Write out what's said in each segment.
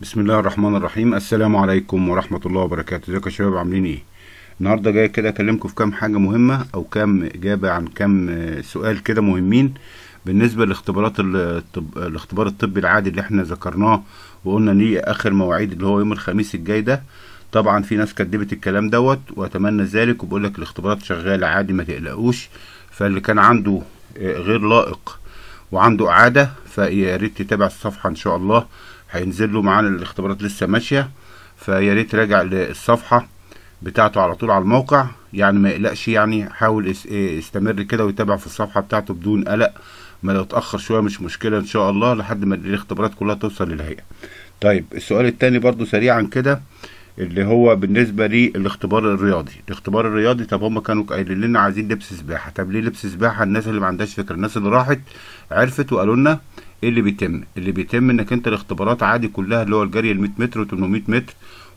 بسم الله الرحمن الرحيم السلام عليكم ورحمة الله وبركاته ازيكم يا شباب عاملين ايه النهارده جاي كده اكلمكم في كام حاجة مهمة او كام اجابة عن كام سؤال كده مهمين بالنسبة لاختبارات الطب... الاختبار الطبي العادي اللي احنا ذكرناه وقلنا ليه اخر مواعيد اللي هو يوم الخميس الجاي ده طبعا في ناس كدبت الكلام دوت واتمنى ذلك وبقول لك الاختبارات شغالة عادي ما تقلقوش فاللي كان عنده آه، غير لائق وعنده اعادة فيا ريت تتابع الصفحة ان شاء الله هينزل له معانا الاختبارات لسه ماشيه فيا ريت راجع للصفحه بتاعته على طول على الموقع يعني ما يقلقش يعني حاول يستمر كده ويتابع في الصفحه بتاعته بدون قلق ما لو اتاخر شويه مش مشكله ان شاء الله لحد ما الاختبارات كلها توصل للهيئه طيب السؤال التاني برضو سريعا كده اللي هو بالنسبه للاختبار الرياضي الاختبار الرياضي طب هم كانوا قايلين لنا عايزين لبس سباحه طب ليه لبس سباحه الناس اللي ما عندهاش فكره الناس اللي راحت عرفت وقالوا لنا ايه اللي بيتم اللي بيتم انك انت الاختبارات عادي كلها اللي هو الجري ال 100 متر و800 متر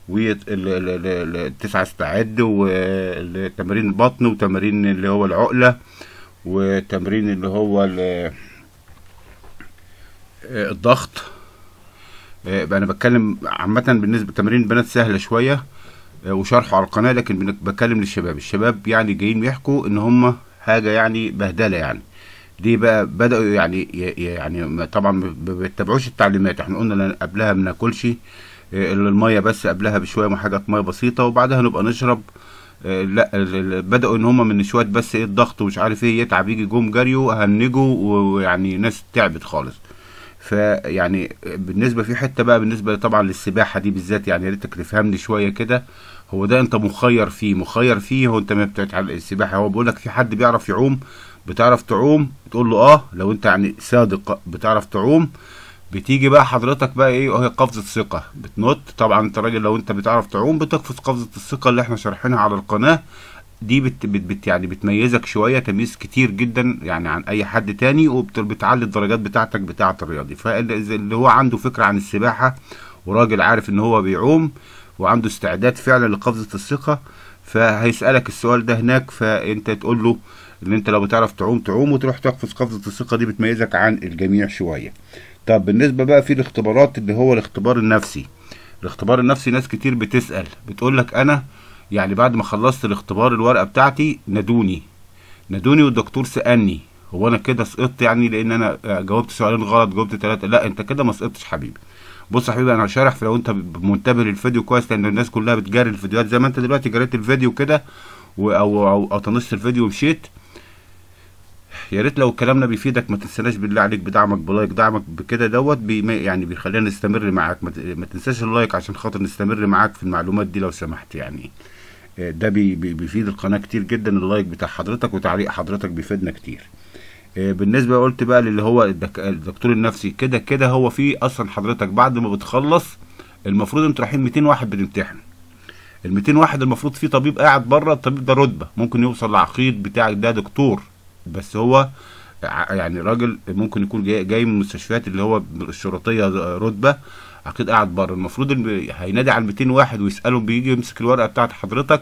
والتسعة استعد وتمارين البطن وتمارين اللي هو العقلة وتمرين اللي هو آه، الضغط آه، انا بتكلم عامة بالنسبة تمارين البنات سهلة شوية آه، وشرحه على القناة لكن بتكلم للشباب الشباب يعني جايين يحكوا ان هم حاجة يعني بهدلة يعني دي بقى بداوا يعني يعني طبعا ما بيتبعوش التعليمات احنا قلنا قبلها ما ناكلش آه، الميه بس قبلها بشويه حاجات ميه بسيطه وبعدها نبقى نشرب آه، لا بداوا ان هم من شويه بس ايه الضغط ومش عارف ايه يتعب يجي جم جريوا هنجوا ويعني ناس تعبت خالص فيعني بالنسبه في حته بقى بالنسبه طبعا للسباحه دي بالذات يعني يا ريتك تفهمني شويه كده هو ده انت مخير فيه مخير فيه هو انت ما بتتعلم السباحه هو بيقول لك في حد بيعرف يعوم بتعرف تعوم تقول له اه لو انت يعني صادق بتعرف تعوم بتيجي بقى حضرتك بقى ايه وهي قفزه ثقه بتنط طبعا انت راجل لو انت بتعرف تعوم بتقفز قفزه الثقه اللي احنا شارحينها على القناه دي بت بت يعني بتميزك شويه تمييز كتير جدا يعني عن اي حد تاني وبتعلي الدرجات بتاعتك بتاعه الرياضي فاللي هو عنده فكره عن السباحه وراجل عارف ان هو بيعوم وعنده استعداد فعلا لقفزه الثقه فهيسالك السؤال ده هناك فانت تقول له ان انت لو بتعرف تعوم تعوم وتروح تقفز قفزه الثقه دي بتميزك عن الجميع شويه طب بالنسبه بقى في الاختبارات اللي هو الاختبار النفسي الاختبار النفسي ناس كتير بتسال بتقول لك انا يعني بعد ما خلصت الاختبار الورقه بتاعتي نادوني نادوني والدكتور سالني هو انا كده سقطت يعني لان انا جاوبت سؤالين غلط جاوبت ثلاثه لا انت كده ما سقطتش حبيبي بص يا حبيبي انا شارح فلو انت منتبه للفيديو كويس لان الناس كلها بتجري الفيديوهات زي ما انت دلوقتي جريت الفيديو كده او او, أو طنشت الفيديو ومشيت يا ريت لو كلامنا بيفيدك ما تنسناش بالله عليك بدعمك بلايك دعمك بكده دوت يعني بيخلينا نستمر معاك ما تنساش اللايك عشان خاطر نستمر معاك في المعلومات دي لو سمحت يعني ده بيفيد القناه كتير جدا اللايك بتاع حضرتك وتعليق حضرتك بيفيدنا كتير آه، بالنسبه قلت بقى للي هو الدكتور النفسي كده كده هو في اصلا حضرتك بعد ما بتخلص المفروض انتوا رايحين 200 واحد بتمتحن ال 200 واحد المفروض في طبيب قاعد بره الطبيب ده رتبه ممكن يوصل لعقيد بتاعك ده دكتور بس هو يعني راجل ممكن يكون جاي, جاي من المستشفيات اللي هو الشرطيه آه، رتبه اكيد قاعد بره المفروض هينادي على 200 واحد ويساله بيجي يمسك الورقه بتاعت حضرتك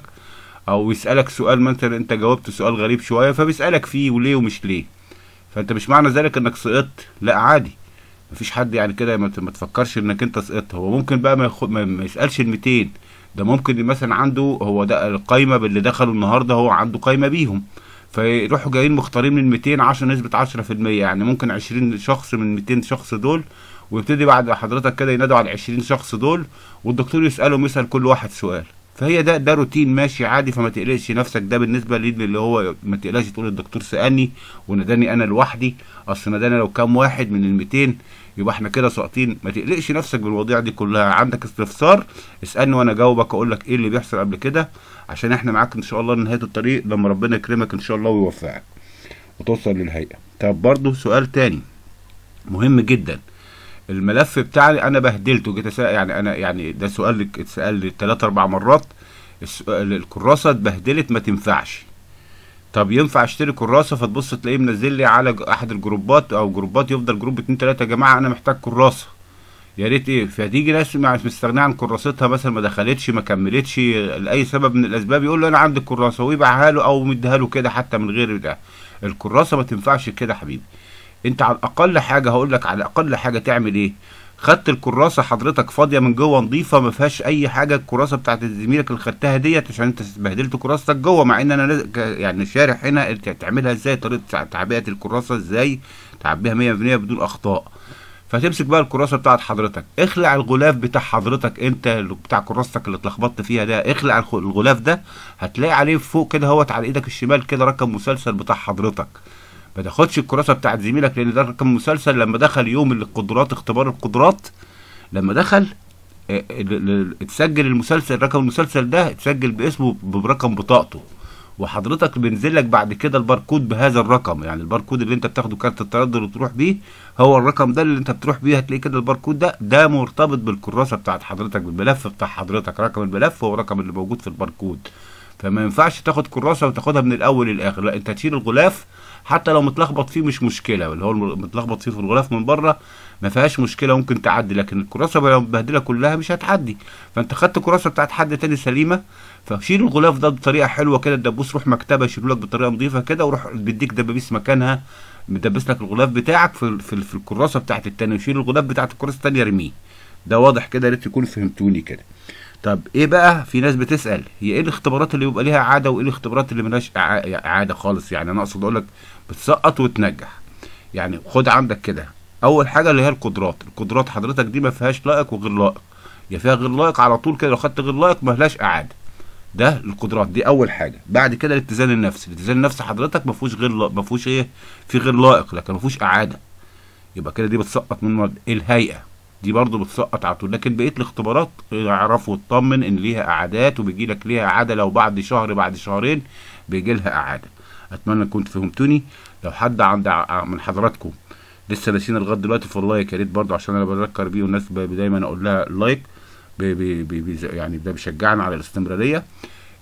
او يسالك سؤال ما انت انت جاوبت سؤال غريب شويه فبيسالك فيه وليه ومش ليه فانت مش معنى ذلك انك سقطت لا عادي مفيش حد يعني كده ما تفكرش انك انت سقطت هو ممكن بقى ما, يخو... ما يسالش ال 200 ده ممكن مثلا عنده هو ده القايمه باللي دخلوا النهارده هو عنده قايمه بيهم فيروحوا جايين مختارين من 200 عشان نسبه 10% يعني ممكن 20 شخص من 200 شخص دول ويبتدي بعد حضرتك كده ينادوا على 20 شخص دول والدكتور يسالهم يسال كل واحد سؤال فهي ده ده روتين ماشي عادي فما تقلقش نفسك ده بالنسبه لي اللي هو ما تقلقش تقول الدكتور سالني وناداني انا لوحدي اصل ناداني لو كام واحد من ال 200 يبقى احنا كده ساقطين ما تقلقش نفسك بالمواضيع دي كلها عندك استفسار اسالني وانا اجاوبك اقول لك ايه اللي بيحصل قبل كده عشان احنا معاك ان شاء الله لنهايه الطريق لما ربنا يكرمك ان شاء الله ويوفقك وتوصل للهيئه طب برضه سؤال تاني مهم جدا الملف بتاعي انا بهدلته جيت اسال يعني انا يعني ده سؤال اتسال لي ثلاث اربع مرات الكراسه اتبهدلت ما تنفعش طب ينفع اشتري كراسه فتبص تلاقيه منزل لي على احد الجروبات او جروبات يفضل جروب اتنين تلاته يا جماعه انا محتاج كراسه يا ريت ايه فتيجي ناس مستغنيه عن كراستها مثلا ما دخلتش ما كملتش لاي سبب من الاسباب يقول له انا عندي كراسه ويبعها له او مديها له كده حتى من غير ده الكراسه ما تنفعش كده يا حبيبي انت على الاقل حاجه هقول لك على اقل حاجه تعمل ايه خدت الكراسه حضرتك فاضيه من جوه نظيفه ما فيهاش اي حاجه الكراسه بتاعت زميلك اللي خدتها ديت عشان انت بهدلت كراستك جوه مع ان انا يعني شارح هنا تعملها ازاي طريقه تعبئه الكراسه ازاي تعبيها 100% بدون اخطاء فتمسك بقى الكراسه بتاعت حضرتك اخلع الغلاف بتاع حضرتك انت بتاع كراستك اللي اتلخبطت فيها ده اخلع الغلاف ده هتلاقي عليه فوق كده اهوت على ايدك الشمال كده رقم مسلسل بتاع حضرتك ما تاخدش الكراسه بتاعت زميلك لان ده كان مسلسل لما دخل يوم القدرات اختبار القدرات لما دخل آه، اتسجل المسلسل رقم المسلسل ده اتسجل باسمه برقم بطاقته وحضرتك بينزل لك بعد كده الباركود بهذا الرقم يعني الباركود اللي انت بتاخده كارت التردد اللي تروح بيه هو الرقم ده اللي انت بتروح بيه هتلاقي كده الباركود ده ده مرتبط بالكراسه بتاعت حضرتك بالملف بتاع حضرتك رقم الملف هو الرقم اللي موجود في الباركود فما ينفعش تاخد كراسه وتاخدها من الاول للاخر لا انت تشيل الغلاف حتى لو متلخبط فيه مش مشكله اللي هو متلخبط فيه في الغلاف من بره ما فيهاش مشكله ممكن تعدي لكن الكراسه لو متبهدله كلها مش هتعدي فانت خدت كراسه بتاعت حد تاني سليمه فشيل الغلاف ده بطريقه حلوه كده الدبوس روح مكتبه شيله لك بطريقه نظيفه كده وروح بيديك دبابيس مكانها مدبس لك الغلاف بتاعك في في, في الكراسه بتاعت التاني وشيل الغلاف بتاعت الكراسه التانيه ارميه ده واضح كده يا ريت تكونوا فهمتوني كده طب ايه بقى في ناس بتسال هي ايه الاختبارات اللي بيبقى ليها اعاده وايه الاختبارات اللي ملهاش اعاده خالص يعني انا اقصد اقول لك بتسقط وتنجح يعني خد عندك كده اول حاجه اللي هي القدرات القدرات حضرتك دي ما فيهاش لائق وغير لائق يا فيها غير لائق على طول كده لو خدت غير لائق ملهاش اعاده ده القدرات دي اول حاجه بعد كده الاتزان النفسي الاتزان النفسي حضرتك ما فيهوش غير ما فيهوش ايه في غير لائق لكن ما فيهوش اعاده يبقى كده دي بتسقط من الهيئه دي برضه بتسقط على طول لكن بقيه الاختبارات اعرف واطمن ان ليها اعادات وبيجي لك ليها اعاده لو بعد شهر بعد شهرين بيجي لها اعاده اتمنى كنت فهمتوني لو حد عند من حضراتكم لسه ناسينا لغايه دلوقتي فالله يا ريت برضه عشان انا بذكر بيه والناس دايما اقول لها لايك بي بي بي يعني ده بيشجعنا على الاستمراريه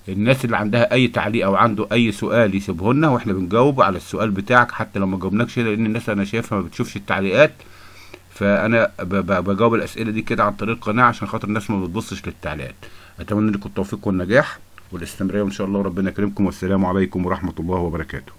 الناس اللي عندها اي تعليق او عنده اي سؤال يسيبه لنا واحنا بنجاوب على السؤال بتاعك حتى لو ما جاوبناكش لان الناس انا شايفها ما بتشوفش التعليقات فانا بجاوب الاسئله دي كده عن طريق القناه عشان خاطر الناس ما بتبصش للتعليقات اتمنى لكم التوفيق والنجاح والاستمرار ان شاء الله ربنا يكرمكم والسلام عليكم ورحمه الله وبركاته